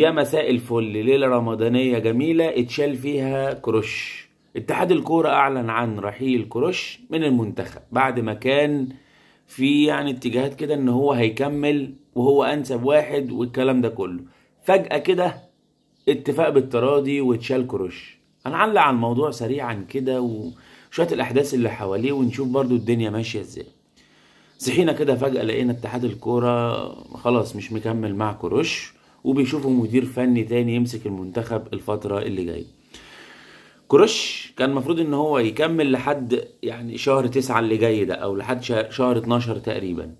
يا مساء الفل ليلة رمضانية جميلة اتشال فيها كروش اتحاد الكورة أعلن عن رحيل كروش من المنتخب بعد ما كان في يعني اتجاهات كده ان هو هيكمل وهو انسب واحد والكلام ده كله فجأة كده اتفاق بالتراضي واتشال كروش هنعلق على الموضوع سريعا كده وشوية الأحداث اللي حواليه ونشوف برضو الدنيا ماشية ازاي صحينا كده فجأة لقينا اتحاد الكورة خلاص مش مكمل مع كروش وبيشوفوا مدير فني تاني يمسك المنتخب الفتره اللي جايه كروش كان المفروض ان هو يكمل لحد يعني شهر تسعة اللي جاي ده او لحد شهر 12 تقريبا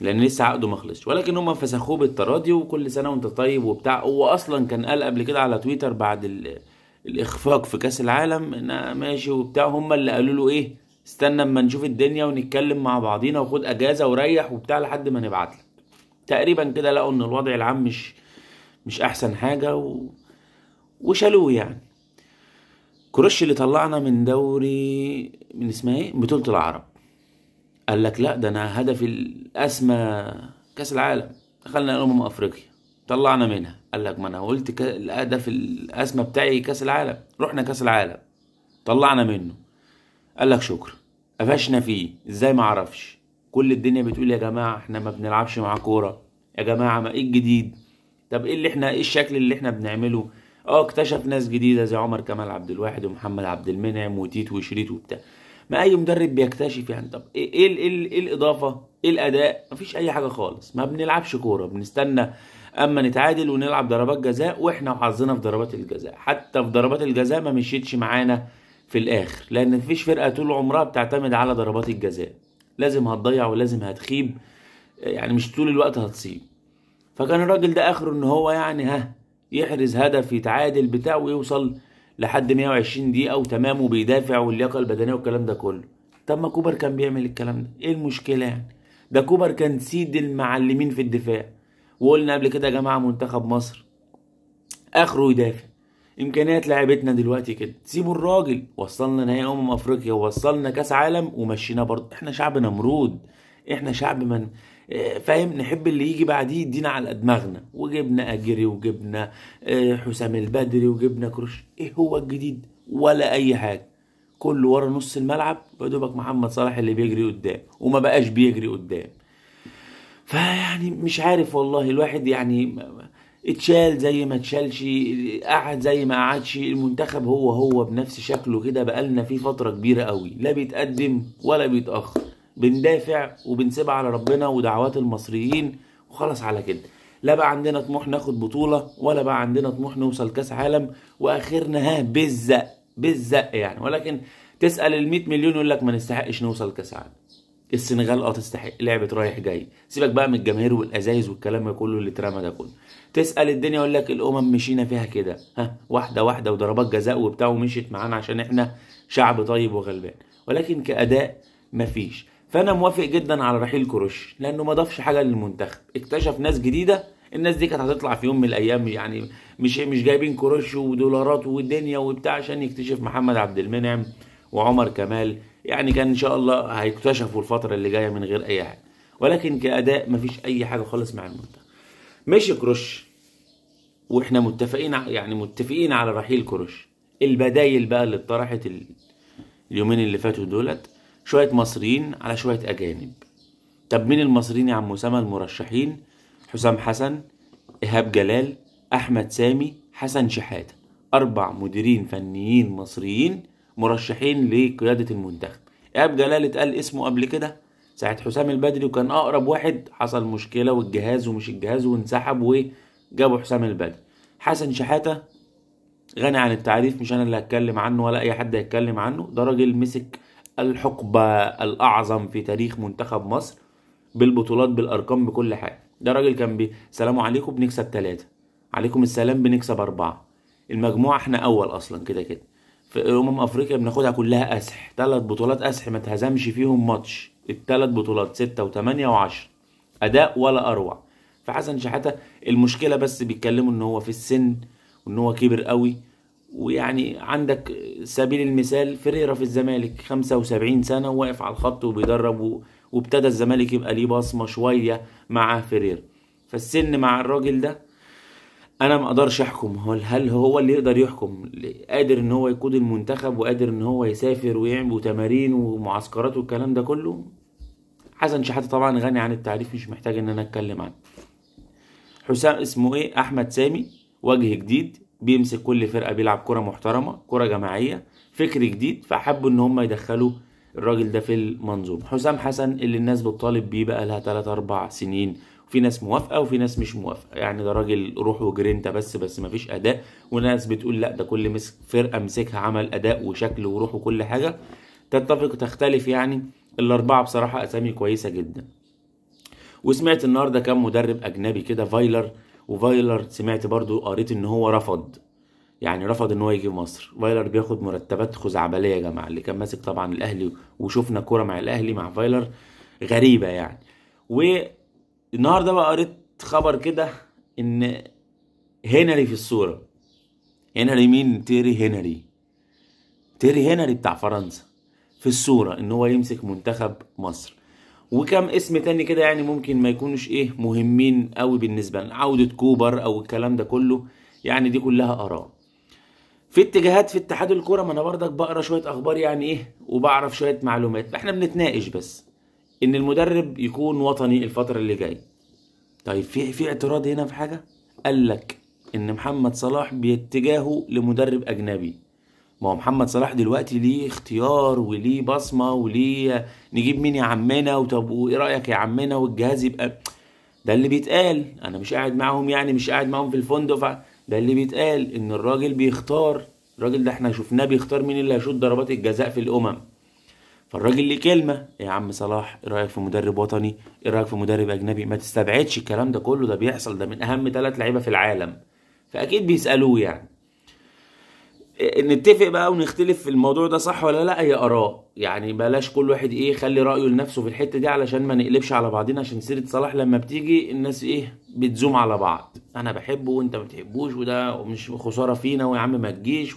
لان لسه عقده ما خلصش ولكن هم فسخوه بالتراضي وكل سنه وانت طيب وبتاع هو اصلا كان قال قبل كده على تويتر بعد الاخفاق في كاس العالم ان ماشي وبتاع هم اللي قالوا له ايه استنى اما نشوف الدنيا ونتكلم مع بعضينا وخد اجازه وريح وبتاع لحد ما نبعت لك تقريبا كده لقوا ان الوضع العام مش مش احسن حاجه و... وشالوه يعني كروش اللي طلعنا من دوري من اسمها ايه بطوله العرب قال لك لا ده انا هدفي الاسمى كاس العالم دخلنا الامم افريقيا طلعنا منها قال لك ما انا قلت ك... الهدف الاسمى بتاعي كاس العالم رحنا كاس العالم طلعنا منه قال لك شكرا قفشنا فيه ازاي ما عرفش كل الدنيا بتقول يا جماعه احنا ما بنلعبش مع كوره يا جماعه ما ايه الجديد طب ايه اللي احنا ايه الشكل اللي احنا بنعمله اه اكتشف ناس جديده زي عمر كمال عبد الواحد ومحمد عبد المنعم وتيت وشريط وبتاع ما اي مدرب بيكتشف يعني طب ايه ايه, ال إيه, إيه الاضافه ايه الاداء مفيش اي حاجه خالص ما بنلعبش كوره بنستنى اما نتعادل ونلعب ضربات جزاء واحنا وحظنا في ضربات الجزاء حتى في ضربات الجزاء ما مشيتش معانا في الاخر لان مفيش فرقه طول عمرها بتعتمد على ضربات الجزاء لازم هتضيع ولازم هتخيب يعني مش طول الوقت هتصيب فكان الراجل ده اخره ان هو يعني ها يحرز هدف يتعادل بتاع ويوصل لحد 120 دقيقه وتمام وبيدافع واللياقه البدنيه والكلام ده كله طب ما كوبر كان بيعمل الكلام ده ايه المشكله يعني ده كوبر كان سيد المعلمين في الدفاع وقلنا قبل كده يا جماعه منتخب مصر اخره يدافع امكانيات لعبتنا دلوقتي كده سيبوا الراجل وصلنا نهائي امم افريقيا ووصلنا كاس عالم ومشينا برضه احنا شعب نمرود احنا شعب من آه، فاهم نحب اللي يجي بعديه يدينا على دماغنا وجبنا اجري وجبنا آه، حسام البدري وجبنا كروش ايه هو الجديد ولا اي حاجه كله ورا نص الملعب بدوبك محمد صلاح اللي بيجري قدام وما بقاش بيجري قدام فيعني مش عارف والله الواحد يعني اتشال زي ما اتشالش قعد زي ما قعدش المنتخب هو هو بنفس شكله كده بقالنا فيه فتره كبيره قوي لا بيتقدم ولا بيتاخر بندافع وبنسيبها على ربنا ودعوات المصريين وخلاص على كده لا بقى عندنا طموح ناخد بطولة ولا بقى عندنا طموح نوصل كاس عالم واخرنا ها بالزق بالزق يعني ولكن تسأل ال 100 مليون يقول لك ما نستحقش نوصل كاس عالم السنغال اه تستحق لعبه رايح جاي سيبك بقى من الجماهير والازايز والكلام كله اللي اترمى ده كله تسال الدنيا يقول لك الامم مشينا فيها كده ها واحده واحده وضربات جزاء وبتاع ومشيت معانا عشان احنا شعب طيب وغلبان ولكن كاداء مفيش فانا موافق جدا على رحيل كروش لانه ما ضافش حاجه للمنتخب اكتشف ناس جديده الناس دي كانت هتطلع في يوم من الايام يعني مش مش جايبين كروش ودولارات والدنيا وبتاع عشان يكتشف محمد عبد المنعم وعمر كمال يعني كان ان شاء الله هيكتشفوا الفتره اللي جايه من غير اي حاجه ولكن كاداء مفيش اي حاجه خالص مع المنتخب مش كروش واحنا متفقين يعني متفقين على رحيل كروش البدايل بقى اللي اتطرحت اليومين اللي فاتوا دولت شوية مصريين على شوية أجانب طب مين المصريين يا عم أسامة المرشحين حسام حسن إيهاب جلال أحمد سامي حسن شحاتة أربع مديرين فنيين مصريين مرشحين لقيادة المنتخب إيهاب جلال اتقال اسمه قبل كده ساعة حسام البدري وكان أقرب واحد حصل مشكلة والجهاز ومش الجهاز وانسحب وجابوا حسام البدري حسن شحاتة غني عن التعريف مش أنا اللي هتكلم عنه ولا أي حد هيتكلم عنه ده راجل مسك الحقبة الأعظم في تاريخ منتخب مصر بالبطولات بالأرقام بكل حاجة ده راجل كان بي سلام عليكم بنكسب ثلاثة عليكم السلام بنكسب أربعة المجموعة احنا أول أصلا كده كده في أمم أفريقيا بناخدها كلها أسح ثلاث بطولات أسح ما اتهزمش فيهم ماتش الثلاث بطولات ستة وثمانية وعشر أداء ولا أروع فحسن شحاتة المشكلة بس بيتكلموا إن هو في السن وإن هو كبر قوي ويعني عندك سبيل المثال فريرة في الزمالك 75 سنة واقف على الخط وبيدرب وابتدى الزمالك يبقى ليه بصمة شوية مع فريرة فالسن مع الراجل ده انا ما اقدرش احكم هل هو اللي يقدر يحكم قادر ان هو يقود المنتخب وقادر ان هو يسافر ويعمل تمارين ومعسكرات والكلام ده كله حسن شحاته طبعا غني عن التعريف مش محتاج ان انا اتكلم عنه حسام اسمه ايه احمد سامي وجه جديد بيمسك كل فرقه بيلعب كره محترمه كره جماعيه فكر جديد فحبوا ان هم يدخلوا الراجل ده في المنظومه حسام حسن اللي الناس بتطالب بيه بقى لها 3 4 سنين وفي ناس موافقه وفي ناس مش موافقه يعني ده راجل روح وجرينتا بس بس ما فيش اداء وناس بتقول لا ده كل مسك فرقه مسكها عمل اداء وشكل وروح وكل حاجه تتفق تختلف يعني الاربعه بصراحه اسامي كويسه جدا وسمعت النهارده كان مدرب اجنبي كده فايلر وفايلر سمعت برضو قريت ان هو رفض يعني رفض ان هو يجي مصر فايلر بياخد مرتبات خزعبليه يا جماعه اللي كان ماسك طبعا الاهلي وشفنا كوره مع الاهلي مع فايلر غريبه يعني والنهارده بقى قريت خبر كده ان هنري في الصوره هنري مين تيري هنري تيري هنري بتاع فرنسا في الصوره ان هو يمسك منتخب مصر وكم اسم تاني كده يعني ممكن ما يكونوش ايه مهمين قوي بالنسبه لنا عوده كوبر او الكلام ده كله يعني دي كلها اراء في اتجاهات في اتحاد الكوره ما انا برضك بقرا شويه اخبار يعني ايه وبعرف شويه معلومات احنا بنتناقش بس ان المدرب يكون وطني الفتره اللي جايه طيب في في اعتراض هنا في حاجه قال لك ان محمد صلاح بيتجاهه لمدرب اجنبي ما هو محمد صلاح دلوقتي ليه اختيار وليه بصمه وليه نجيب مين يا عمنا وطب وايه رايك يا عمنا والجهاز يبقى ده اللي بيتقال انا مش قاعد معاهم يعني مش قاعد معاهم في الفندق ده اللي بيتقال ان الراجل بيختار الراجل ده احنا شفناه بيختار مين اللي هيشوط ضربات الجزاء في الامم فالراجل ليه كلمه يا عم صلاح ايه رايك في مدرب وطني ايه رايك في مدرب اجنبي ما تستبعدش الكلام ده كله ده بيحصل ده من اهم ثلاث لعيبه في العالم فاكيد بيسالوه يعني نتفق بقى ونختلف في الموضوع ده صح ولا لا هي اراء يعني بلاش كل واحد ايه يخلي رايه لنفسه في الحته دي علشان ما نقلبش على بعضنا عشان سيره صلاح لما بتيجي الناس ايه بتزوم على بعض انا بحبه وانت ما بتحبوش وده مش خساره فينا ويا عم ما تجيش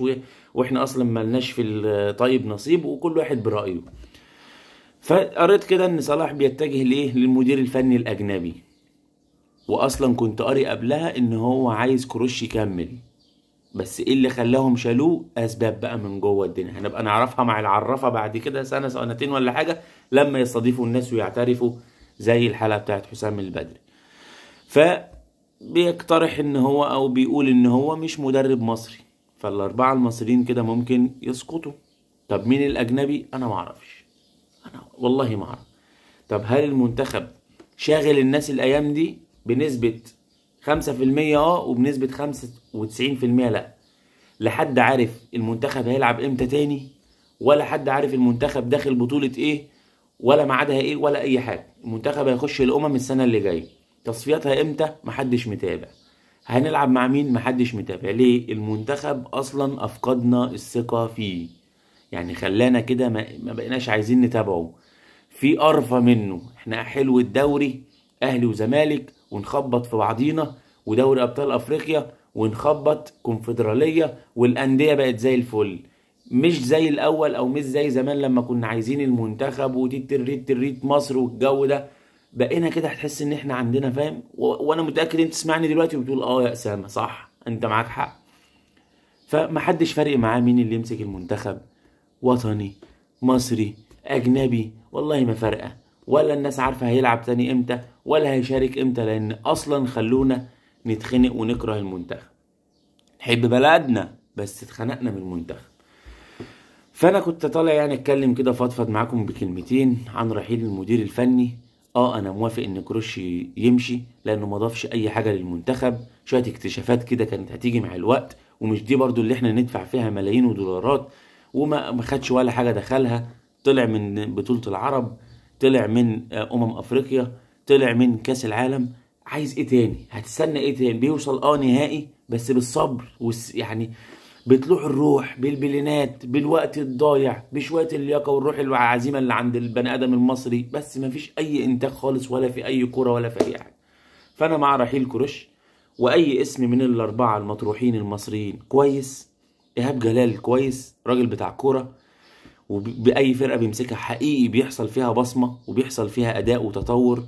واحنا اصلا ملناش في الطيب نصيب وكل واحد برايه فقريت كده ان صلاح بيتجه ليه للمدير الفني الاجنبي واصلا كنت قاري قبلها ان هو عايز كروش يكمل بس ايه اللي خلاهم شالوه اسباب بقى من جوه الدنيا هنبقى نعرفها مع العرفه بعد كده سنه سنتين ولا حاجه لما يستضيفوا الناس ويعترفوا زي الحاله بتاعت حسام البدري ف بيقترح ان هو او بيقول ان هو مش مدرب مصري فالاربعه المصريين كده ممكن يسقطوا طب مين الاجنبي انا معرفش انا والله ما اعرف طب هل المنتخب شاغل الناس الايام دي بنسبه 5% اه وبنسبة 95% لا لا حد عارف المنتخب هيلعب امتى تاني ولا حد عارف المنتخب داخل بطولة ايه ولا ميعادها ايه ولا اي حاجة المنتخب هيخش الامم السنة اللي جاية تصفياتها امتى محدش متابع هنلعب مع مين محدش متابع ليه المنتخب اصلا افقدنا الثقة فيه يعني خلانا كده ما بقيناش عايزين نتابعه في قرفة منه احنا حلو الدوري اهلي وزمالك ونخبط في بعضينا ودوري ابطال افريقيا ونخبط كونفدراليه والانديه بقت زي الفل مش زي الاول او مش زي زمان لما كنا عايزين المنتخب الريت تريت مصر والجو ده بقينا كده هتحس ان احنا عندنا فاهم وانا متاكد انت تسمعني دلوقتي وبتقول اه يا اسامه صح انت معاك حق فمحدش فارق معاه مين اللي يمسك المنتخب وطني مصري اجنبي والله ما فارقه ولا الناس عارفه هيلعب تاني امتى ولا هيشارك امتى لان اصلا خلونا نتخنق ونكره المنتخب نحب بلدنا بس اتخنقنا من المنتخب فانا كنت طالع يعني اتكلم كده فضفض معاكم بكلمتين عن رحيل المدير الفني اه انا موافق ان كروش يمشي لانه ما ضافش اي حاجه للمنتخب شويه اكتشافات كده كانت هتيجي مع الوقت ومش دي برضو اللي احنا ندفع فيها ملايين ودولارات وما خدش ولا حاجه دخلها طلع من بطوله العرب طلع من آه، امم افريقيا طلع من كاس العالم عايز ايه تاني هتستنى ايه تاني بيوصل اه نهائي بس بالصبر والس... يعني بتلوح الروح بالبلينات بالوقت الضايع بشويه اللياقه والروح العزيمه اللي عند البني ادم المصري بس ما فيش اي انتاج خالص ولا في اي كوره ولا في اي حاجه فانا مع رحيل كروش واي اسم من الاربعه المطروحين المصريين كويس ايهاب جلال كويس راجل بتاع كوره وبأي فرقة بيمسكها حقيقي بيحصل فيها بصمة وبيحصل فيها أداء وتطور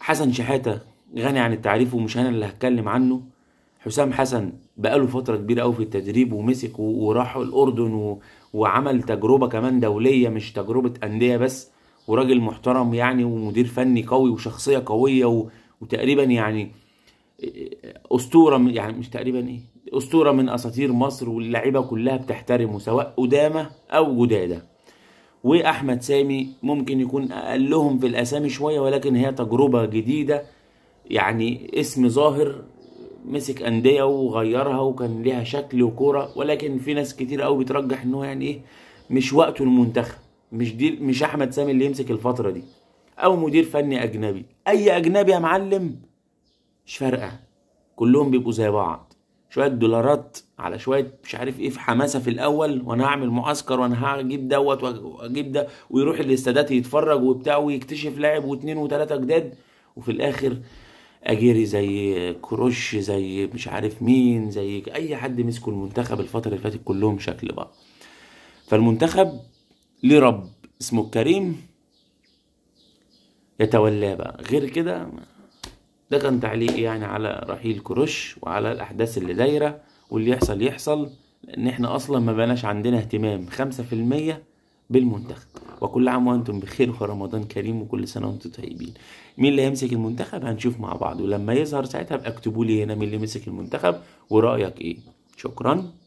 حسن شحاتة غني عن التعريف ومش أنا اللي هتكلم عنه حسام حسن بقاله فترة كبيرة أوي في التدريب ومسك وراح الأردن و... وعمل تجربة كمان دولية مش تجربة أندية بس وراجل محترم يعني ومدير فني قوي وشخصية قوية و... وتقريبا يعني أسطورة يعني مش تقريبا إيه اسطوره من اساطير مصر واللعيبه كلها بتحترمه سواء قدامه او جداده واحمد سامي ممكن يكون اقلهم في الاسامي شويه ولكن هي تجربه جديده يعني اسم ظاهر مسك انديه وغيرها وكان ليها شكل وكوره ولكن في ناس كتير قوي بترجح ان هو يعني ايه مش وقته المنتخب مش دي مش احمد سامي اللي يمسك الفتره دي او مدير فني اجنبي اي اجنبي يا معلم مش فارقه كلهم بيبقوا زي بعض شويه دولارات على شويه مش عارف ايه في حماسه في الاول وانا هعمل معسكر وانا هجيب دوت واجيب ده ويروح الاستادات يتفرج وبتاع ويكتشف لاعب واثنين وثلاثه جداد وفي الاخر اجيري زي كروش زي مش عارف مين زي اي حد مسكوا المنتخب الفتره اللي فاتت كلهم شكل بقى فالمنتخب ليه رب اسمه الكريم يتولاه بقى غير كده ده كان تعليق يعني على رحيل كروش وعلى الأحداث اللي دايرة واللي يحصل يحصل لأن احنا أصلا ما بقناش عندنا اهتمام خمسة في المية بالمنتخب وكل عام وانتم بخير ورمضان كريم وكل سنه وانتم طيبين مين اللي هيمسك المنتخب هنشوف مع بعض ولما يظهر ساعتها ابقى اكتبوا لي هنا مين اللي مسك المنتخب ورايك ايه شكرا